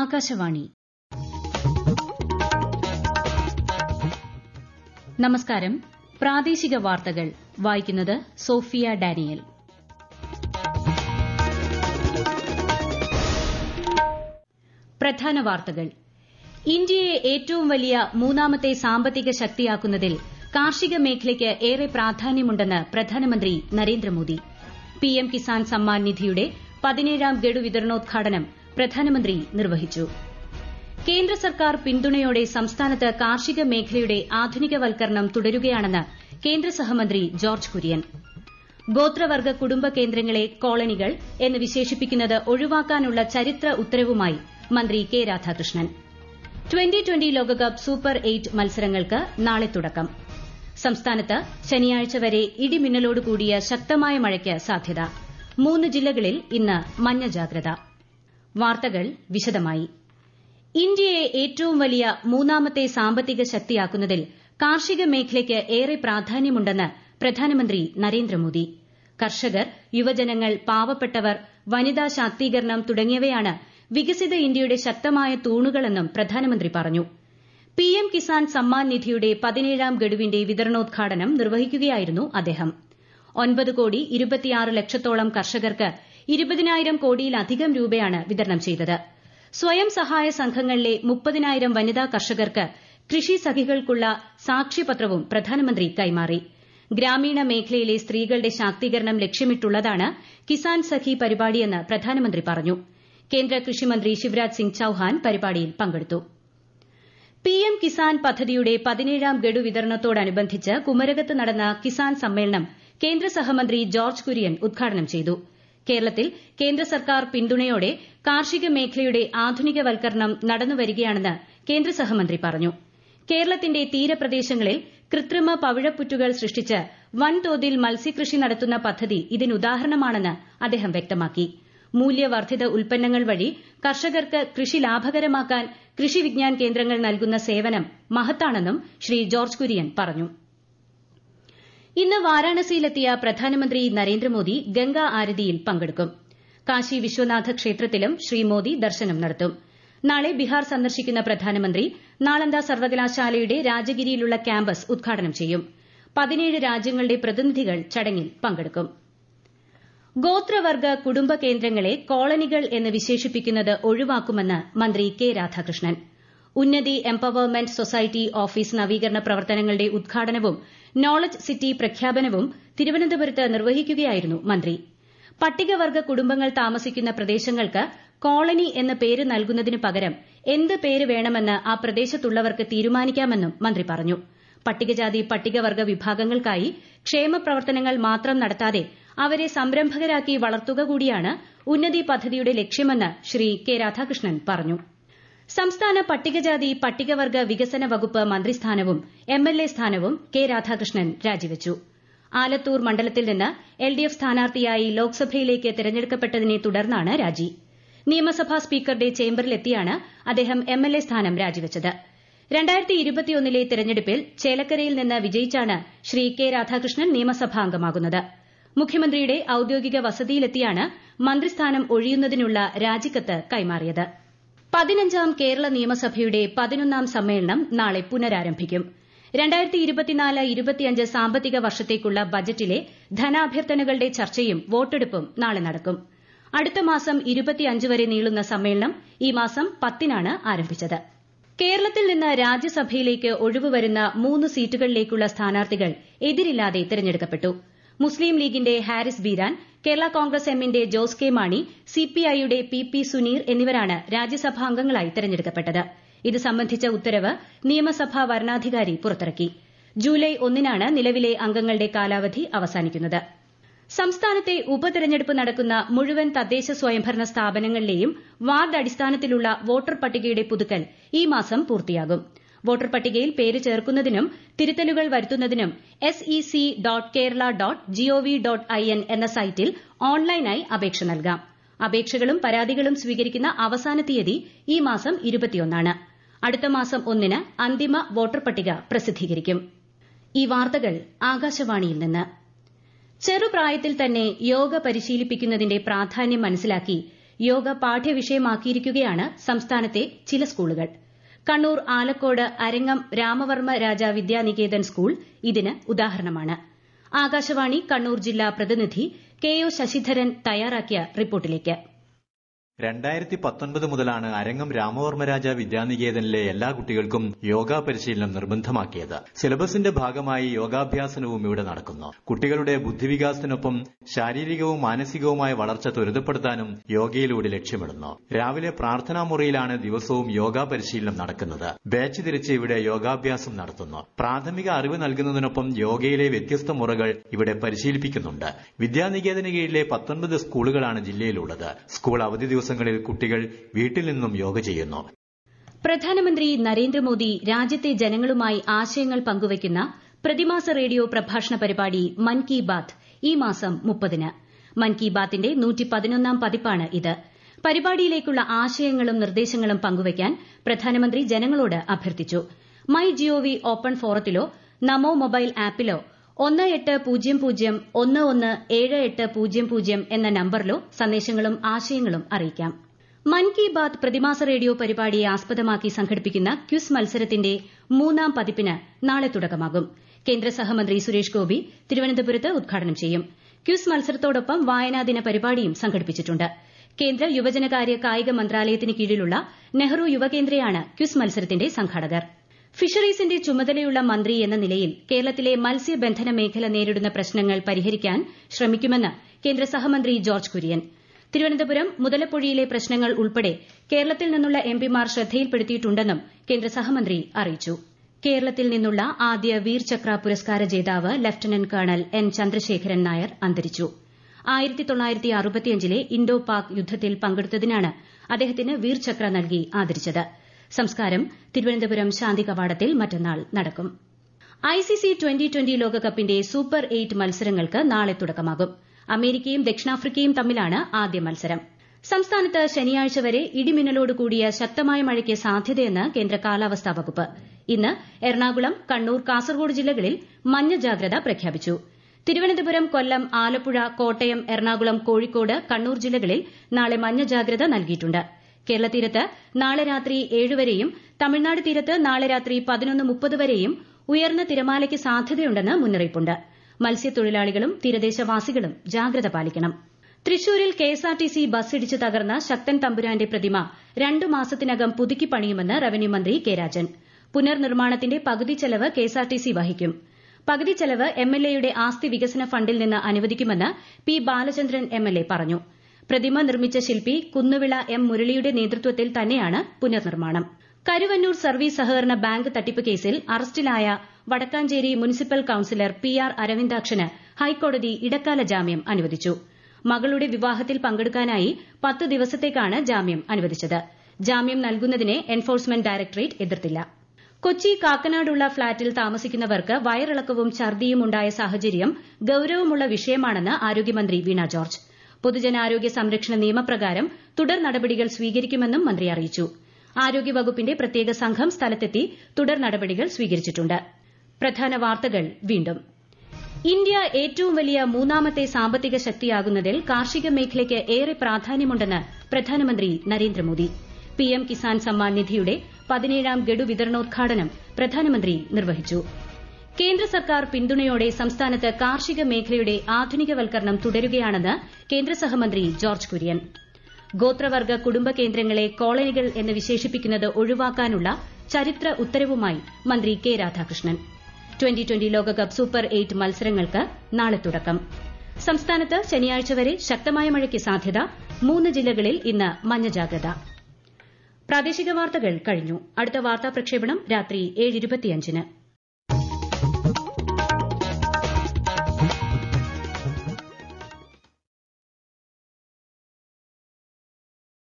ആകാശവാണി നമസ്കാരം പ്രാദേശിക വാർത്തകൾ വായിക്കുന്നത് സോഫിയ ഡാനിയൽ പ്രധാന വാർത്തകൾ ഇന്ത്യയെ ഏറ്റവും വലിയ മൂന്നാമത്തെ സാമ്പത്തിക ശക്തിയാക്കുന്നതിൽ കാർഷിക മേഖലയ്ക്ക് ഏറെ പ്രാധാന്യമുണ്ടെന്ന് പ്രധാനമന്ത്രി നരേന്ദ്രമോദി പിഎം കിസാൻ സമ്മാൻ നിധിയുടെ പതിനേഴാം ഗഡു വിതരണോദ്ഘാടനം പ്രധാനമന്ത്രി നിർവഹിച്ചു കേന്ദ്ര സർക്കാർ പിന്തുണയോടെ സംസ്ഥാനത്ത് കാർഷിക മേഖലയുടെ ആധുനികവൽക്കരണം തുടരുകയാണെന്ന് കേന്ദ്ര സഹമന്ത്രി ജോർജ്ജ് കുര്യൻ ഗോത്രവർഗ്ഗ കുടുംബ കേന്ദ്രങ്ങളെ കോളനികൾ എന്ന് വിശേഷിപ്പിക്കുന്നത് ഒഴിവാക്കാനുള്ള ചരിത്ര ഉത്തരവുമായി മന്ത്രി കെ രാധാകൃഷ്ണൻ ട്വന്റി ട്വന്റി ലോകകപ്പ് സൂപ്പർ എയ്റ്റ് മത്സരങ്ങൾക്ക് നാളെ തുടക്കം സംസ്ഥാനത്ത് ശനിയാഴ്ച വരെ ഇടിമിന്നലോട് കൂടിയ ശക്തമായ മഴയ്ക്ക് സാധ്യത മൂന്ന് ജില്ലകളിൽ ഇന്ന് മഞ്ഞ ജാഗ്രത വാർത്തകൾ വിശദമായി ഇന്ത്യയെ ഏറ്റവും വലിയ മൂന്നാമത്തെ സാമ്പത്തിക ശക്തിയാക്കുന്നതിൽ കാർഷിക മേഖലയ്ക്ക് ഏറെ പ്രാധാന്യമുണ്ടെന്ന് പ്രധാനമന്ത്രി നരേന്ദ്രമോദി കർഷകർ യുവജനങ്ങൾ പാവപ്പെട്ടവർ വനിതാ ശാക്തീകരണം തുടങ്ങിയവയാണ് വികസിത ഇന്ത്യയുടെ ശക്തമായ തൂണുകളെന്നും പ്രധാനമന്ത്രി പറഞ്ഞു പിഎം കിസാൻ സമ്മാൻ നിധിയുടെ പതിനേഴാം ഗഡുവിന്റെ വിതരണോദ്ഘാടനം നിർവഹിക്കുകയായിരുന്നു അദ്ദേഹം ഒൻപത് കോടി ലക്ഷത്തോളം കർഷകർക്ക് ഇരുപതിനായിരം കോടിയിലധികം രൂപയാണ് വിതരണം ചെയ്തത് സ്വയം സഹായ സംഘങ്ങളിലെ മുപ്പതിനായിരം വനിതാ കർഷകർക്ക് കൃഷി സഖികൾക്കുള്ള സാക്ഷ്യപത്രവും പ്രധാനമന്ത്രി കൈമാറി ഗ്രാമീണ മേഖലയിലെ സ്ത്രീകളുടെ ശാക്തീകരണം ലക്ഷ്യമിട്ടുള്ളതാണ് കിസാൻ സഖി പരിപാടിയെന്ന് പ്രധാനമന്ത്രി പറഞ്ഞു കേന്ദ്ര കൃഷിമന്ത്രി ശിവരാജ് സിംഗ് ചൌഹാൻ പരിപാടിയിൽ പങ്കെടുത്തു പിഎം കിസാൻ പദ്ധതിയുടെ പതിനേഴാം ഗഡു വിതരണത്തോടനുബന്ധിച്ച് കുമരകത്ത് നടന്ന കിസാൻ സമ്മേളനം കേന്ദ്ര സഹമന്ത്രി ജോർജ് കുര്യൻ ഉദ്ഘാടനം ചെയ്തു കേരളത്തിൽ കേന്ദ്ര സർക്കാർ പിന്തുണയോടെ കാർഷിക മേഖലയുടെ ആധുനികവൽക്കരണം നടന്നുവരികയാണെന്ന് കേന്ദ്ര സഹമന്ത്രി പറഞ്ഞു കേരളത്തിന്റെ തീരപ്രദേശങ്ങളിൽ കൃത്രിമ പവിഴപ്പുറ്റുകൾ സൃഷ്ടിച്ച് വൻതോതിൽ മത്സ്യകൃഷി നടത്തുന്ന പദ്ധതി ഇതിനുദാഹരണമാണെന്ന് അദ്ദേഹം വ്യക്തമാക്കി മൂല്യവർദ്ധിത ഉൽപ്പന്നങ്ങൾ വഴി കർഷകർക്ക് കൃഷി ലാഭകരമാക്കാൻ കൃഷി വിജ്ഞാൻ കേന്ദ്രങ്ങൾ നൽകുന്ന സേവനം മഹത്താണെന്നും ശ്രീ ജോർജ് കുര്യൻ പറഞ്ഞു ഇന്ന് വാരാണസിയിലെത്തിയ പ്രധാനമന്ത്രി നരേന്ദ്രമോദി ഗംഗാ ആരതിയിൽ പങ്കെടുക്കും കാശി വിശ്വനാഥ ക്ഷേത്രത്തിലും ശ്രീ മോദി ദർശനം നടത്തും നാളെ ബിഹാർ സന്ദർശിക്കുന്ന പ്രധാനമന്ത്രി നാളന്ത സർവകലാശാലയുടെ രാജഗിരിയിലുള്ള ക്യാമ്പസ് ഉദ്ഘാടനം ചെയ്യും പതിനേഴ് രാജ്യങ്ങളുടെ പ്രതിനിധികൾ ചടങ്ങിൽ പങ്കെടുക്കും ഗോത്രവർഗ്ഗ കുടുംബ കേന്ദ്രങ്ങളെ കോളനികൾ എന്ന് വിശേഷിപ്പിക്കുന്നത് ഒഴിവാക്കുമെന്ന് മന്ത്രി കെ രാധാകൃഷ്ണൻ ഉന്നതി എംപവർമെന്റ് സൊസൈറ്റി ഓഫീസ് നവീകരണ പ്രവർത്തനങ്ങളുടെ ഉദ്ഘാടനവും നോളജ് സിറ്റി പ്രഖ്യാപനവും തിരുവനന്തപുരത്ത് നിർവഹിക്കുകയായിരുന്നു മന്ത്രി പട്ടികവർഗ്ഗ കുടുംബങ്ങൾ താമസിക്കുന്ന പ്രദേശങ്ങൾക്ക് കോളനി എന്ന പേര് നൽകുന്നതിന് പകരം എന്ത് പേര് വേണമെന്ന് ആ പ്രദേശത്തുള്ളവർക്ക് തീരുമാനിക്കാമെന്നും മന്ത്രി പറഞ്ഞു പട്ടികജാതി പട്ടികവർഗ്ഗ വിഭാഗങ്ങൾക്കായി ക്ഷേമ പ്രവർത്തനങ്ങൾ മാത്രം നടത്താതെ അവരെ സംരംഭകരാക്കി വളർത്തുക കൂടിയാണ് ഉന്നതി പദ്ധതിയുടെ ലക്ഷ്യമെന്ന് ശ്രീ കെ രാധാകൃഷ്ണൻ പറഞ്ഞു സംസ്ഥാന പട്ടികജാതി പട്ടികവർഗ്ഗ വികസന വകുപ്പ് മന്ത്രിസ്ഥാനവും എംഎൽഎ സ്ഥാനവും കെ രാധാകൃഷ്ണൻ രാജിവച്ചു ആലത്തൂർ മണ്ഡലത്തിൽ നിന്ന് എൽഡിഎഫ് സ്ഥാനാർത്ഥിയായി ലോക്സഭയിലേക്ക് തെരഞ്ഞെടുക്കപ്പെട്ടതിനെ തുടർന്നാണ് രാജി നിയമസഭാ സ്പീക്കറുടെ ചേംബറിലെത്തിയാണ് അദ്ദേഹം എംഎൽഎ സ്ഥാനം രാജിവച്ചത് തെരഞ്ഞെടുപ്പിൽ ചേലക്കരയിൽ നിന്ന് വിജയിച്ചാണ് ശ്രീ കെ രാധാകൃഷ്ണൻ നിയമസഭാംഗമാകുന്നത് മുഖ്യമന്ത്രിയുടെ ഔദ്യോഗിക വസതിയിലെത്തിയാണ് മന്ത്രിസ്ഥാനം ഒഴിയുന്നതിനുള്ള രാജിക്കത്ത് കൈമാറിയത് പതിനഞ്ചാം കേരള നിയമസഭയുടെ പതിനൊന്നാം സമ്മേളനം നാളെ പുനരാരംഭിക്കും സാമ്പത്തിക വർഷത്തേക്കുള്ള ബജറ്റിലെ ധനാഭ്യർത്ഥനകളുടെ ചർച്ചയും വോട്ടെടുപ്പും നാളെ നടക്കും അടുത്ത മാസം വരെ നീളുന്ന സമ്മേളനം ഈ മാസം പത്തിനാണ് ആരംഭിച്ചത് കേരളത്തിൽ നിന്ന് രാജ്യസഭയിലേക്ക് ഒഴിവ് വരുന്ന മൂന്ന് സീറ്റുകളിലേക്കുള്ള സ്ഥാനാർത്ഥികൾ എതിരില്ലാതെ തെരഞ്ഞെടുക്കപ്പെട്ടു മുസ്ലീം ലീഗിന്റെ ഹാരിസ് ബീരാൻ കേരള കോൺഗ്രസ് എമ്മിന്റെ ജോസ് കെ മാണി സിപിഐയുടെ പി പി സുനീർ എന്നിവരാണ് രാജ്യസഭാംഗങ്ങളായി തെരഞ്ഞെടുക്കപ്പെട്ടത് ഇത് സംബന്ധിച്ച ഉത്തരവ് നിയമസഭാ വരണാധികാരി പുറത്തിറക്കി ജൂലൈ ഒന്നിനാണ് നിലവിലെ അംഗങ്ങളുടെ കാലാവധി അവസാനിക്കുന്നത് സംസ്ഥാനത്തെ ഉപതെരഞ്ഞെടുപ്പ് നടക്കുന്ന മുഴുവൻ തദ്ദേശ സ്വയംഭരണ സ്ഥാപനങ്ങളിലെയും വാർഡ് അടിസ്ഥാനത്തിലുള്ള വോട്ടർ പട്ടികയുടെ പുതുക്കൽ ഈ മാസം പൂർത്തിയാകൂം വോട്ടർ പട്ടികയിൽ പേര് ചേർക്കുന്നതിനും തിരുത്തലുകൾ വരുത്തുന്നതിനും S E C dot Kerala dot V dot I N എന്ന സൈറ്റിൽ ഓൺലൈനായി അപേക്ഷ നൽകാം അപേക്ഷകളും പരാതികളും സ്വീകരിക്കുന്ന അവസാന തീയതി ഈ മാസം അടുത്ത മാസം ഒന്നിന് അന്തിമ വോട്ടർ പട്ടിക പ്രസിദ്ധീകരിക്കും നിന്ന് ചെറുപ്രായത്തിൽ തന്നെ യോഗ പരിശീലിപ്പിക്കുന്നതിന്റെ പ്രാധാന്യം മനസ്സിലാക്കി യോഗ പാഠ്യവിഷയമാക്കിയിരിക്കുകയാണ് സംസ്ഥാനത്തെ ചില സ്കൂളുകൾ കണ്ണൂർ ആലക്കോട് അരങ്ങം രാമവർമ്മ രാജ വിദ്യാനികേതൻ സ്കൂൾ ഇതിന് ഉദാഹരണമാണ് ആകാശവാണി കണ്ണൂർ ജില്ലാ പ്രതിനിധി കെ ഒ ശശിധരൻ തയ്യാറാക്കിയ റിപ്പോർട്ടിലേക്ക് രണ്ടായിരത്തി പത്തൊൻപത് മുതലാണ് അരങ്ങം രാമവർമ്മരാജ വിദ്യാനികേതനിലെ എല്ലാ കുട്ടികൾക്കും യോഗാ പരിശീലനം നിർബന്ധമാക്കിയത് സിലബസിന്റെ ഭാഗമായി യോഗാഭ്യാസനവും ഇവിടെ നടക്കുന്നു കുട്ടികളുടെ ബുദ്ധിവികാസത്തിനൊപ്പം ശാരീരികവും മാനസികവുമായ വളർച്ച ത്വരിതപ്പെടുത്താനും യോഗയിലൂടെ ലക്ഷ്യമിടുന്നു രാവിലെ പ്രാർത്ഥനാ മുറിയിലാണ് ദിവസവും യോഗാ പരിശീലനം നടക്കുന്നത് ബാച്ച് തിരിച്ച് ഇവിടെ യോഗാഭ്യാസം നടത്തുന്നു പ്രാഥമിക അറിവ് നൽകുന്നതിനൊപ്പം യോഗയിലെ വ്യത്യസ്ത മുറകൾ ഇവിടെ പരിശീലിപ്പിക്കുന്നുണ്ട് വിദ്യാനികേതന കീഴിലെ പത്തൊൻപത് സ്കൂളുകളാണ് ജില്ലയിലുള്ളത് സ്കൂൾ അവധി ദിവസം ദിവസങ്ങളിൽ കുട്ടികൾ വീട്ടിൽ നിന്നും യോഗ ചെയ്യുന്നു പ്രധാനമന്ത്രി നരേന്ദ്രമോദി രാജ്യത്തെ ജനങ്ങളുമായി ആശയങ്ങൾ പങ്കുവയ്ക്കുന്ന പ്രതിമാസ റേഡിയോ പ്രഭാഷണ പരിപാടി മൻ കി ബാത് ഈ മാസം മുപ്പതിന് മൻ കി ബാത്തിന്റെ പതിപ്പാണ് ഇത് പരിപാടിയിലേക്കുള്ള ആശയങ്ങളും നിർദ്ദേശങ്ങളും പങ്കുവയ്ക്കാൻ പ്രധാനമന്ത്രി ജനങ്ങളോട് അഭ്യർത്ഥിച്ചു മൈ ജിഒവി ഓപ്പൺ ഫോറത്തിലോ നമോ മൊബൈൽ ആപ്പിലോ ഒന്ന് എട്ട് പൂജ്യം പൂജ്യം ഒന്ന് ഒന്ന് ഏഴ് എട്ട് പൂജ്യം പൂജ്യം എന്ന നമ്പറിലോ സന്ദേശങ്ങളും ആശയങ്ങളും അറിയിക്കാം മൻ കി ബാത് പ്രതിമാസ റേഡിയോ പരിപാടിയെ ആസ്പദമാക്കി സംഘടിപ്പിക്കുന്ന ക്യൂസ് മത്സരത്തിന്റെ മൂന്നാം പതിപ്പിന് നാളെ തുടക്കമാകും കേന്ദ്ര സഹമന്ത്രി സുരേഷ് ഗോപി തിരുവനന്തപുരത്ത് ഉദ്ഘാടനം ചെയ്യും ക്യൂസ് മത്സരത്തോടൊപ്പം വായനാദിന പരിപാടിയും സംഘടിപ്പിച്ചിട്ടുണ്ട് കേന്ദ്ര യുവജനകാര്യ കായിക മന്ത്രാലയത്തിന് കീഴിലുള്ള നെഹ്റു യുവകേന്ദ്രയാണ് ക്യൂസ് മത്സരത്തിന്റെ സംഘാടകർ ഫിഷറീസിന്റെ ചുമതലയുള്ള മന്ത്രി എന്ന നിലയിൽ കേരളത്തിലെ മത്സ്യബന്ധന മേഖല നേരിടുന്ന പ്രശ്നങ്ങൾ പരിഹരിക്കാൻ ശ്രമിക്കുമെന്ന് കേന്ദ്ര സഹമന്ത്രി ജോർജ് കുര്യൻ തിരുവനന്തപുരം മുതലപ്പൊഴിയിലെ പ്രശ്നങ്ങൾ ഉൾപ്പെടെ കേരളത്തിൽ നിന്നുള്ള എംപിമാർ ശ്രദ്ധയിൽപ്പെടുത്തിയിട്ടുണ്ടെന്നും കേന്ദ്ര സഹമന്ത്രി അറിയിച്ചു കേരളത്തിൽ നിന്നുള്ള ആദ്യ വീർചക്ര പുരസ്കാര ജേതാവ് ലഫ്റ്റനന്റ് കേണൽ എൻ ചന്ദ്രശേഖരൻ നായർ അന്തരിച്ചു ഇന്തോ ഇൻഡോ പാക് യുദ്ധത്തിൽ പങ്കെടുത്തതിനാണ് അദ്ദേഹത്തിന് വീർചക്ര നൽകി ആദരിച്ചത് സംസ്കാരം തിരുവനന്തപുരം ശാന്തികവാടത്തിൽ മറ്റന്നാൾ നടക്കും ഐസിസി ട്വന്റി ട്വന്റി ലോകകപ്പിന്റെ സൂപ്പർ എയ്റ്റ് മത്സരങ്ങൾക്ക് നാളെ തുടക്കമാകും അമേരിക്കയും ദക്ഷിണാഫ്രിക്കയും തമ്മിലാണ് ആദ്യ മത്സരം സംസ്ഥാനത്ത് ശനിയാഴ്ച വരെ ഇടിമിന്നലോട് കൂടിയ ശക്തമായ മഴയ്ക്ക് സാധ്യതയെന്ന് കേന്ദ്ര കാലാവസ്ഥാ വകുപ്പ് ഇന്ന് എറണാകുളം കണ്ണൂർ കാസർഗോഡ് ജില്ലകളിൽ മഞ്ഞ ജാഗ്രത പ്രഖ്യാപിച്ചു തിരുവനന്തപുരം കൊല്ലം ആലപ്പുഴ കോട്ടയം എറണാകുളം കോഴിക്കോട് കണ്ണൂർ ജില്ലകളിൽ നാളെ മഞ്ഞ ജാഗ്രത നൽകിയിട്ടു ് കേരള തീരത്ത് നാളെ രാത്രി ഏഴ് വരെയും തമിഴ്നാട് തീരത്ത് നാളെ രാത്രി വരെയും ഉയർന്ന തിരമാലയ്ക്ക് സാധ്യതയുണ്ടെന്ന് മുന്നറിയിപ്പുണ്ട് മത്സ്യത്തൊഴിലാളികളും തീരദേശവാസികളും ജാഗ്രത പാലിക്കണം തൃശൂരിൽ കെഎസ്ആർടിസി ഇടിച്ചു തകർന്ന ശക്തൻ തമ്പുരാന്റെ പ്രതിമ രണ്ട് മാസത്തിനകം പുതുക്കി പണിയുമെന്ന് റവന്യൂ മന്ത്രി കെ രാജൻ പുനർനിർമ്മാണത്തിന്റെ പകുതി ചെലവ് കെഎസ്ആർടിസി വഹിക്കും പകുതി ചെലവ് എംഎൽഎയുടെ ആസ്തി വികസന ഫണ്ടിൽ നിന്ന് അനുവദിക്കുമെന്ന് പി ബാലചന്ദ്രൻ എംഎൽഎ പറഞ്ഞു പ്രതിമ നിർമ്മിച്ച ശില്പി കുന്നുവിള എം മുരളിയുടെ നേതൃത്വത്തിൽ തന്നെയാണ് പുനർനിർമ്മാണം കരുവന്നൂർ സർവീസ് സഹകരണ ബാങ്ക് തട്ടിപ്പ് കേസിൽ അറസ്റ്റിലായ വടക്കാഞ്ചേരി മുനിസിപ്പൽ കൌൺസിലർ പി ആർ അരവിന്ദാക്ഷന് ഹൈക്കോടതി ഇടക്കാല ജാമ്യം അനുവദിച്ചു മകളുടെ വിവാഹത്തിൽ പങ്കെടുക്കാനായി പത്ത് ദിവസത്തേക്കാണ് ജാമ്യം അനുവദിച്ചത് ജാമ്യം നൽകുന്നതിനെ എൻഫോഴ്സ്മെന്റ് ഡയറക്ടറേറ്റ് എതിർത്തില്ല കൊച്ചി കാക്കനാടുള്ള ഫ്ളാറ്റിൽ താമസിക്കുന്നവർക്ക് വയറിളക്കവും ഛർദിയും ഉണ്ടായ സാഹചര്യം ഗൌരവമുള്ള വിഷയമാണെന്ന് ആരോഗ്യമന്ത്രി വീണ ജോർജ് പൊതുജനാരോഗ്യ സംരക്ഷണ നിയമപ്രകാരം തുടർ നടപടികൾ സ്വീകരിക്കുമെന്നും മന്ത്രി അറിയിച്ചു ആരോഗ്യവകുപ്പിന്റെ പ്രത്യേക സംഘം സ്ഥലത്തെത്തി തുടർ നടപടികൾ സ്വീകരിച്ചിട്ടുണ്ട് ഇന്ത്യ ഏറ്റവും വലിയ മൂന്നാമത്തെ സാമ്പത്തിക ശക്തിയാകുന്നതിൽ കാർഷിക മേഖലയ്ക്ക് ഏറെ പ്രാധാന്യമുണ്ടെന്ന് പ്രധാനമന്ത്രി നരേന്ദ്രമോദി പിഎം കിസാൻ സമ്മാൻ നിധിയുടെ പതിനേഴാം ഗഡു വിതരണോദ്ഘാടനം പ്രധാനമന്ത്രി നിർവഹിച്ചു കേന്ദ്ര സർക്കാർ പിന്തുണയോടെ സംസ്ഥാനത്ത് കാർഷിക മേഖലയുടെ ആധുനികവൽക്കരണം തുടരുകയാണെന്ന് കേന്ദ്ര സഹമന്ത്രി ജോർജ് കുര്യൻ ഗോത്രവർഗ്ഗ കുടുംബ കേന്ദ്രങ്ങളെ കോളനികൾ എന്ന് വിശേഷിപ്പിക്കുന്നത് ഒഴിവാക്കാനുള്ള ചരിത്ര ഉത്തരവുമായി മന്ത്രി കെ രാധാകൃഷ്ണൻ ട്വന്റി ട്വന്റി ലോകകപ്പ് സൂപ്പർ എയ്റ്റ് മത്സരങ്ങൾക്ക് നാളെ തുടക്കം സംസ്ഥാനത്ത് ശനിയാഴ്ച വരെ ശക്തമായ മഴയ്ക്ക് സാധ്യത മൂന്ന് ജില്ലകളിൽ ഇന്ന് മഞ്ഞ ജാഗ്രത പ്രാദേശിക വാർത്തകൾ കഴിഞ്ഞു അടുത്ത വാർത്താ പ്രക്ഷേപണം രാത്രി ഏഴ്